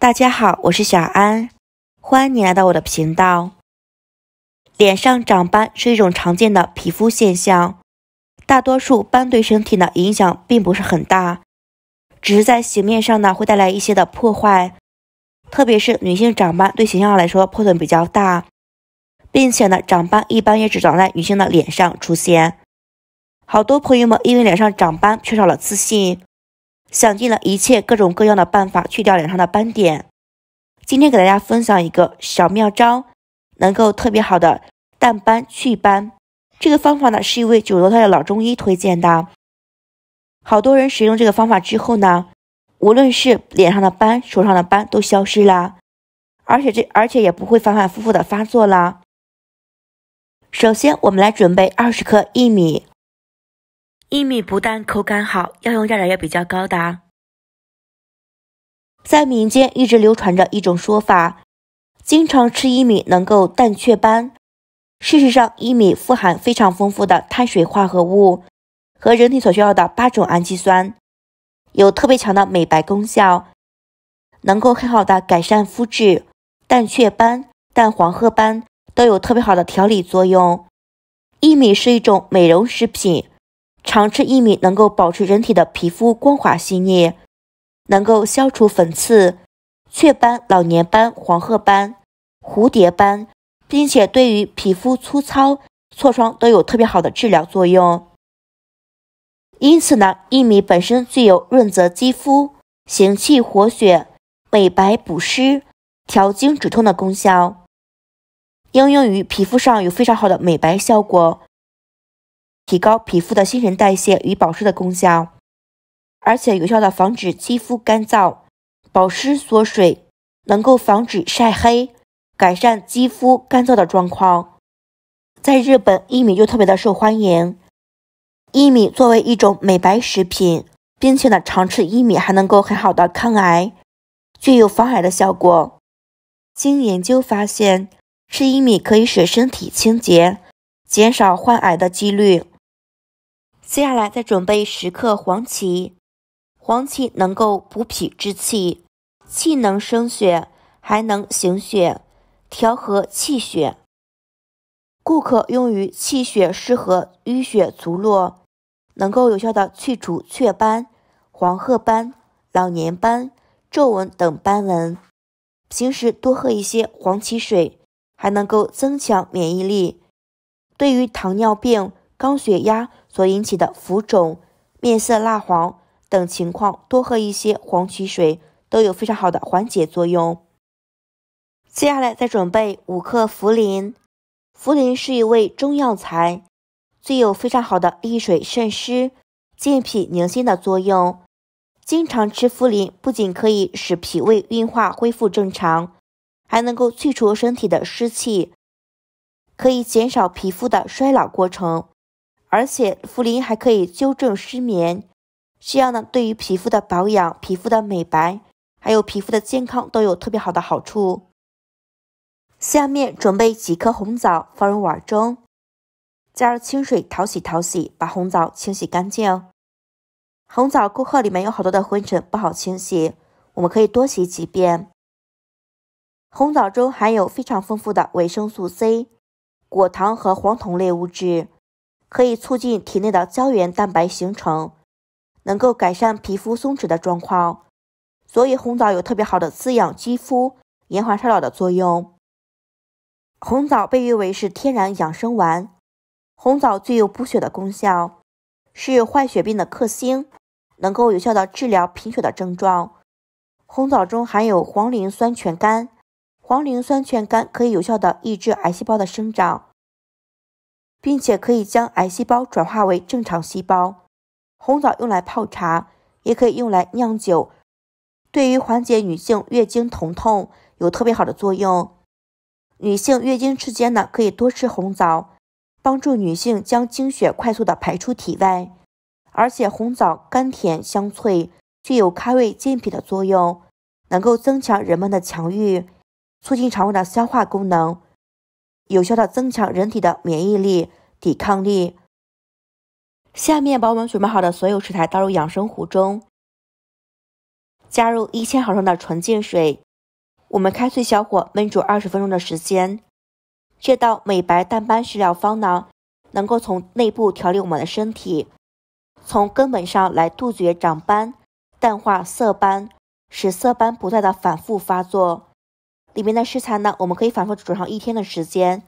大家好，我是小安，欢迎你来到我的频道。脸上长斑是一种常见的皮肤现象，大多数斑对身体呢影响并不是很大，只是在形面上呢会带来一些的破坏。特别是女性长斑对形象来说破损比较大，并且呢长斑一般也只长在女性的脸上出现。好多朋友们因为脸上长斑缺少了自信。想尽了一切各种各样的办法去掉脸上的斑点，今天给大家分享一个小妙招，能够特别好的淡斑祛斑。这个方法呢是一位九十多岁的老中医推荐的，好多人使用这个方法之后呢，无论是脸上的斑、手上的斑都消失了，而且这而且也不会反反复复的发作了。首先，我们来准备二十克薏米。薏米不但口感好，药用价值也比较高。的，在民间一直流传着一种说法，经常吃薏米能够淡雀斑。事实上，薏米富含非常丰富的碳水化合物和人体所需要的八种氨基酸，有特别强的美白功效，能够很好的改善肤质，淡雀斑、淡黄褐斑都有特别好的调理作用。薏米是一种美容食品。常吃薏米能够保持人体的皮肤光滑细腻，能够消除粉刺、雀斑、老年斑、黄褐斑、蝴蝶斑，并且对于皮肤粗糙、痤疮都有特别好的治疗作用。因此呢，薏米本身具有润泽肌肤、行气活血、美白补湿、调经止痛的功效，应用于皮肤上有非常好的美白效果。提高皮肤的新陈代谢与保湿的功效，而且有效的防止肌肤干燥、保湿、锁水，能够防止晒黑，改善肌肤干燥的状况。在日本，薏米就特别的受欢迎。薏米作为一种美白食品，并且呢，常吃薏米还能够很好的抗癌，具有防癌的效果。经研究发现，吃薏米可以使身体清洁，减少患癌的几率。接下来再准备十克黄芪，黄芪能够补脾之气，气能生血，还能行血，调和气血，故可用于气血失和、淤血阻络，能够有效的去除雀斑、黄褐斑、老年斑、皱纹等斑纹。平时多喝一些黄芪水，还能够增强免疫力，对于糖尿病、高血压。所引起的浮肿、面色蜡黄等情况，多喝一些黄芪水都有非常好的缓解作用。接下来再准备五克茯苓，茯苓是一味中药材，具有非常好的利水渗湿、健脾宁心的作用。经常吃茯苓不仅可以使脾胃运化恢复正常，还能够去除身体的湿气，可以减少皮肤的衰老过程。而且茯苓还可以纠正失眠，这样呢，对于皮肤的保养、皮肤的美白，还有皮肤的健康，都有特别好的好处。下面准备几颗红枣，放入碗中，加入清水淘洗淘洗，把红枣清洗干净。红枣过壳里面有好多的灰尘，不好清洗，我们可以多洗几遍。红枣中含有非常丰富的维生素 C、果糖和黄酮类物质。可以促进体内的胶原蛋白形成，能够改善皮肤松弛的状况，所以红枣有特别好的滋养肌肤、延缓衰老的作用。红枣被誉为是天然养生丸，红枣具有补血的功效，是坏血病的克星，能够有效的治疗贫血的症状。红枣中含有黄磷酸醛苷，黄磷酸醛苷可以有效的抑制癌细胞的生长。并且可以将癌细胞转化为正常细胞。红枣用来泡茶，也可以用来酿酒。对于缓解女性月经疼痛有特别好的作用。女性月经期间呢，可以多吃红枣，帮助女性将经血快速的排出体外。而且红枣甘甜香脆，具有开胃健脾的作用，能够增强人们的强欲，促进肠胃的消化功能，有效的增强人体的免疫力。抵抗力。下面把我们准备好的所有食材倒入养生壶中，加入一千毫升的纯净水，我们开最小火焖煮二十分钟的时间。这道美白淡斑食疗方呢，能够从内部调理我们的身体，从根本上来杜绝长斑、淡化色斑，使色斑不断的反复发作。里面的食材呢，我们可以反复煮上一天的时间。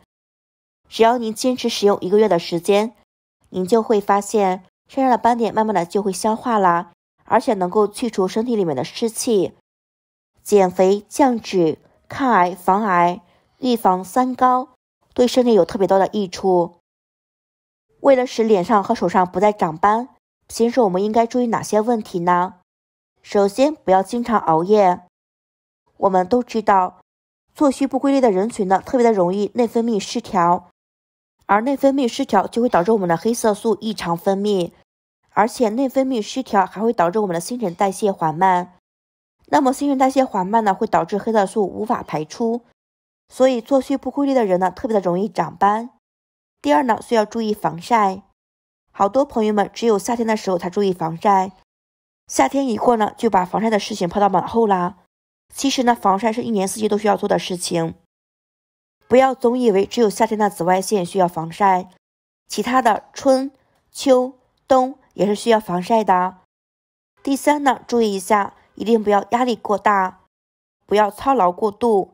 只要您坚持使用一个月的时间，您就会发现身上的斑点慢慢的就会消化啦，而且能够去除身体里面的湿气，减肥、降脂、抗癌、防癌、预防三高，对身体有特别多的益处。为了使脸上和手上不再长斑，平时我们应该注意哪些问题呢？首先，不要经常熬夜。我们都知道，作息不规律的人群呢，特别的容易内分泌失调。而内分泌失调就会导致我们的黑色素异常分泌，而且内分泌失调还会导致我们的新陈代谢缓慢。那么新陈代谢缓慢呢，会导致黑色素无法排出，所以作息不规律的人呢，特别的容易长斑。第二呢，需要注意防晒。好多朋友们只有夏天的时候才注意防晒，夏天一过呢，就把防晒的事情抛到脑后了。其实呢，防晒是一年四季都需要做的事情。不要总以为只有夏天的紫外线需要防晒，其他的春秋冬也是需要防晒的。第三呢，注意一下，一定不要压力过大，不要操劳过度。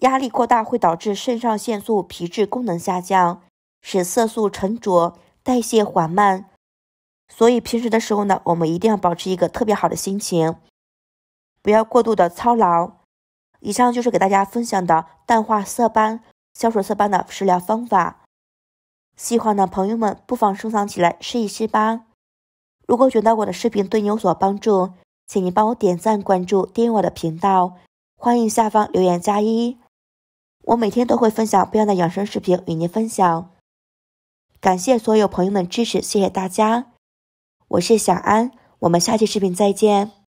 压力过大会导致肾上腺素皮质功能下降，使色素沉着、代谢缓慢。所以平时的时候呢，我们一定要保持一个特别好的心情，不要过度的操劳。以上就是给大家分享的淡化色斑、消除色斑的食疗方法。喜欢的朋友们不妨收藏起来试一试吧。如果觉得我的视频对你有所帮助，请你帮我点赞、关注、订阅我的频道。欢迎下方留言加一，我每天都会分享不一样的养生视频与您分享。感谢所有朋友们支持，谢谢大家。我是小安，我们下期视频再见。